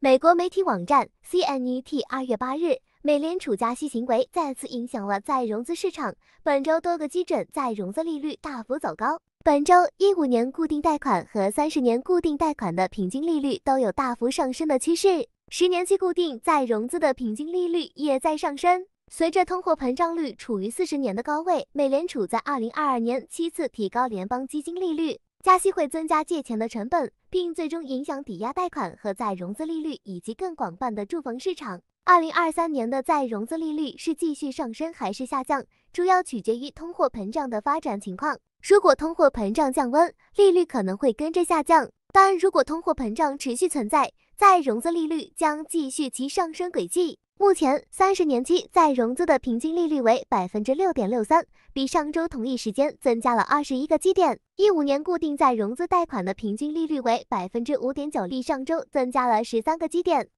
美国媒体网站 CNET 二月八日，美联储加息行为再次影响了再融资市场。本周多个基准再融资利率大幅走高。本周一五年固定贷款和三十年固定贷款的平均利率都有大幅上升的趋势，十年期固定再融资的平均利率也在上升。随着通货膨胀率处于四十年的高位，美联储在二零二二年七次提高联邦基金利率。加息会增加借钱的成本，并最终影响抵押贷款和再融资利率，以及更广泛的住房市场。二零二三年的再融资利率是继续上升还是下降，主要取决于通货膨胀的发展情况。如果通货膨胀降温，利率可能会跟着下降；但如果通货膨胀持续存在，再融资利率将继续其上升轨迹。目前，三十年期再融资的平均利率为百分之六点六三，比上周同一时间增加了二十一个基点。一五年固定再融资贷款的平均利率为百分之五点九，比上周增加了十三个基点。